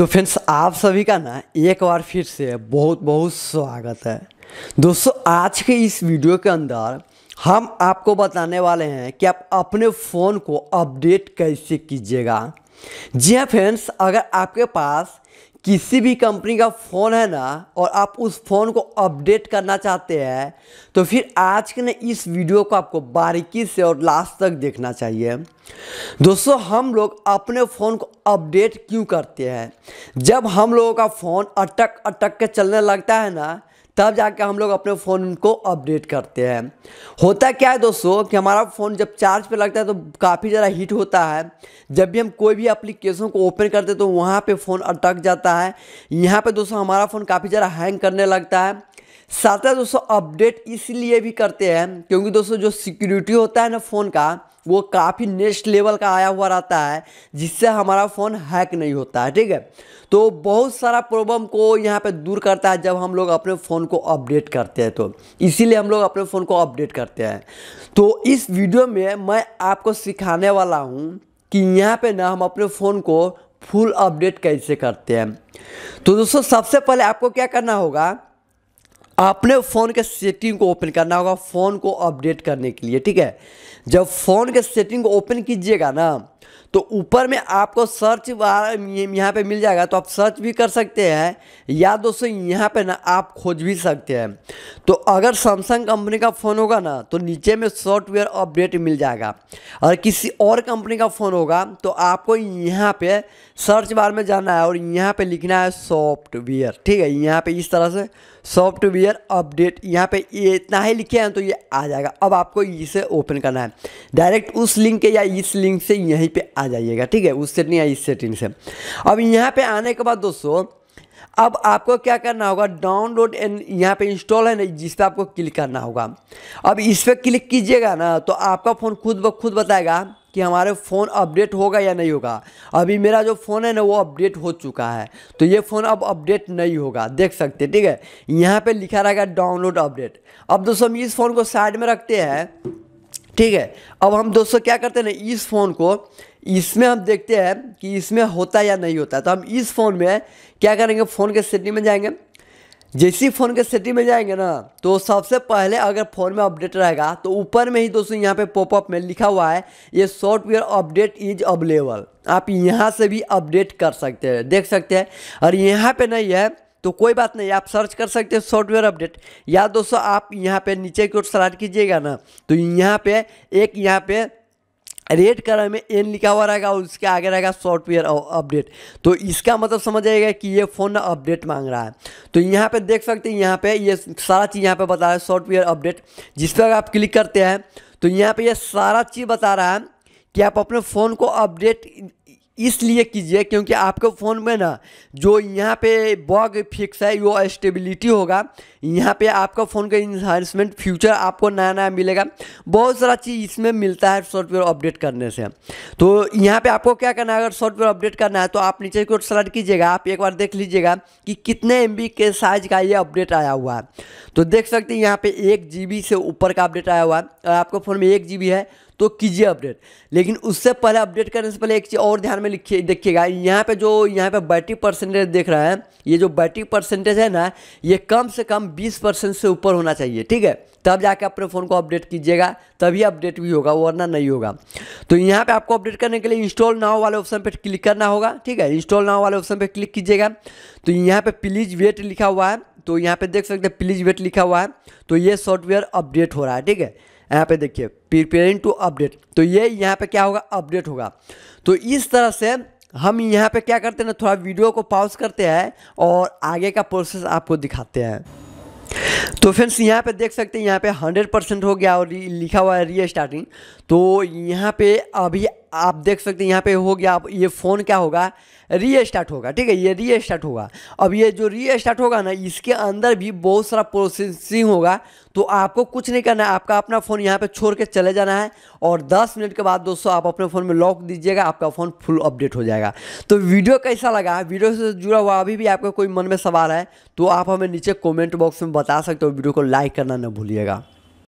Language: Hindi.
तो फ्रेंड्स आप सभी का ना एक बार फिर से बहुत बहुत स्वागत है दोस्तों आज के इस वीडियो के अंदर हम आपको बताने वाले हैं कि आप अपने फ़ोन को अपडेट कैसे कीजिएगा जी हाँ फ्रेंड्स अगर आपके पास किसी भी कंपनी का फ़ोन है ना और आप उस फ़ोन को अपडेट करना चाहते हैं तो फिर आज के ना इस वीडियो को आपको बारीकी से और लास्ट तक देखना चाहिए दोस्तों हम लोग अपने फ़ोन को अपडेट क्यों करते हैं जब हम लोगों का फ़ोन अटक अटक के चलने लगता है ना तब जाके हम लोग अपने फ़ोन को अपडेट करते हैं होता क्या है दोस्तों कि हमारा फ़ोन जब चार्ज पे लगता है तो काफ़ी ज़्यादा हीट होता है जब भी हम कोई भी एप्लीकेशन को ओपन करते हैं तो वहाँ पे फ़ोन अटक जाता है यहाँ पे दोस्तों हमारा फ़ोन काफ़ी ज़्यादा हैंग करने लगता है साथ ही दोस्तों अपडेट इसलिए भी करते हैं क्योंकि दोस्तों जो सिक्योरिटी होता है ना फ़ोन का वो काफ़ी नेक्स्ट लेवल का आया हुआ रहता है जिससे हमारा फ़ोन हैक नहीं होता है ठीक है तो बहुत सारा प्रॉब्लम को यहाँ पे दूर करता है जब हम लोग अपने फ़ोन को अपडेट करते हैं तो इसीलिए हम लोग अपने फ़ोन को अपडेट करते हैं तो इस वीडियो में मैं आपको सिखाने वाला हूँ कि यहाँ पर ना हम अपने फ़ोन को फुल अपडेट कैसे करते हैं तो दोस्तों सबसे पहले आपको क्या करना होगा आपने फ़ोन के सेटिंग को ओपन करना होगा फ़ोन को अपडेट करने के लिए ठीक है जब फ़ोन के सेटिंग को ओपन कीजिएगा ना तो ऊपर में आपको सर्च यहाँ पे मिल जाएगा तो आप सर्च भी कर सकते हैं या दोस्तों यहाँ पे ना आप खोज भी सकते हैं तो अगर सैमसंग कंपनी का फ़ोन होगा ना तो नीचे में सॉफ्टवेयर अपडेट मिल जाएगा और किसी और कंपनी का फ़ोन होगा तो आपको यहाँ पे सर्च बार में जाना है और यहाँ पे लिखना है सॉफ्टवेयर ठीक है यहाँ पर इस तरह से सॉफ्टवेयर अपडेट यहाँ पे ये इतना ही लिखे हैं तो ये आ जाएगा अब आपको इसे ओपन करना है डायरेक्ट उस लिंक के या इस लिंक से यहीं यहीं पे आ जाइएगा ठीक है उस सेटिंग या इस सेटिंग से अब यहाँ पे आने के बाद दोस्तों अब आपको क्या करना होगा डाउनलोड एंड यहाँ पे इंस्टॉल है ना जिस पर आपको क्लिक करना होगा अब इस पर क्लिक कीजिएगा ना तो आपका फ़ोन खुद ब खुद बताएगा कि हमारे फ़ोन अपडेट होगा या नहीं होगा अभी मेरा जो फ़ोन है ना वो अपडेट हो चुका है तो ये फ़ोन अब अपडेट नहीं होगा देख सकते ठीक है यहाँ पे लिखा रहेगा डाउनलोड अपडेट अब दोस्तों हम इस फ़ोन को साइड में रखते हैं ठीक है अब हम दोस्तों क्या करते हैं ना इस फ़ोन को इसमें हम देखते हैं कि इसमें होता है या नहीं होता है तो हम इस फ़ोन में क्या करेंगे फ़ोन के सेटिंग में जाएंगे जैसे ही फ़ोन के सेटिंग में जाएंगे ना तो सबसे पहले अगर फ़ोन में अपडेट रहेगा तो ऊपर में ही दोस्तों यहाँ पे पॉपअप में लिखा हुआ है ये सॉफ्टवेयर अपडेट इज अवेलेबल आप यहाँ से भी अपडेट कर सकते हैं देख सकते हैं और यहाँ पे नहीं है तो कोई बात नहीं आप सर्च कर सकते हो सॉफ्टवेयर अपडेट या दोस्तों आप यहाँ पे नीचे की ओर सलाट कीजिएगा ना तो यहाँ पे एक यहाँ पे रेड कलर में एन लिखा हुआ रहेगा और उसके आगे रहेगा सॉफ्टवेयर अपडेट तो इसका मतलब समझ आएगा कि ये फ़ोन ना अपडेट मांग रहा है तो यहाँ पे देख सकते हैं यहाँ पे ये सारा चीज़ यहाँ पे बता रहा है सॉफ्टवेयर अपडेट जिस पर आप क्लिक करते हैं तो यहाँ पे ये सारा चीज़ बता रहा है कि आप अपने फ़ोन को अपडेट इसलिए कीजिए क्योंकि आपके फ़ोन में ना जो यहाँ पे बॉग फिक्स है वो स्टेबिलिटी होगा यहाँ पे आपका फ़ोन का इन्हांसमेंट फ्यूचर आपको नया नया मिलेगा बहुत सारा चीज़ इसमें मिलता है सॉफ्टवेयर अपडेट करने से तो यहाँ पे आपको क्या करना है अगर सॉफ्टवेयर अपडेट करना है तो आप नीचे की ओर कीजिएगा आप एक बार देख लीजिएगा कि कितने एम के साइज का ये अपडेट आया हुआ है तो देख सकते हैं यहाँ पर एक जी से ऊपर का अपडेट आया हुआ है आपके फ़ोन में एक जी है तो कीजिए अपडेट लेकिन उससे पहले अपडेट करने से पहले एक चीज़ और ध्यान में लिखिए देखिएगा यहाँ पे जो यहाँ पे बैटरी परसेंटेज देख रहा है ये जो बैटरी परसेंटेज है ना ये कम से कम 20 परसेंट से ऊपर होना चाहिए ठीक है तब जाके अपने फ़ोन को अपडेट कीजिएगा तभी अपडेट भी होगा वरना नहीं होगा तो यहाँ पे आपको अपडेट करने के लिए इंस्टॉल नाव वाले ऑप्शन पे क्लिक करना होगा ठीक है इंस्टॉल नाव वाले ऑप्शन पे क्लिक कीजिएगा तो यहाँ पे प्लीज वेट लिखा हुआ है तो यहाँ पे देख सकते हैं प्लीज वेट लिखा हुआ है तो ये सॉफ्टवेयर अपडेट हो रहा है ठीक है यहाँ पे देखिए प्रिपेयरिंग टू अपडेट तो ये यहाँ पे क्या होगा अपडेट होगा तो इस तरह से हम यहाँ पे क्या करते हैं ना थोड़ा वीडियो को पॉज करते हैं और आगे का प्रोसेस आपको दिखाते हैं तो फ्रेंड्स यहाँ पे देख सकते हैं यहाँ पे 100 परसेंट हो गया और लिखा हुआ है री स्टार्टिंग तो यहाँ पे अभी आप देख सकते हैं यहाँ पे हो गया ये फ़ोन क्या होगा रीस्टार्ट होगा ठीक है ये रीस्टार्ट होगा अब ये जो रीस्टार्ट होगा ना इसके अंदर भी बहुत सारा प्रोसेसिंग होगा तो आपको कुछ नहीं करना है आपका अपना फ़ोन यहाँ पे छोड़ के चले जाना है और 10 मिनट के बाद दोस्तों आप अपने फ़ोन में लॉक दीजिएगा आपका फ़ोन फुल अपडेट हो जाएगा तो वीडियो कैसा लगा वीडियो से जुड़ा हुआ अभी भी आपका कोई मन में सवाल है तो आप हमें नीचे कॉमेंट बॉक्स में बता सकते हो वीडियो को लाइक करना ना भूलिएगा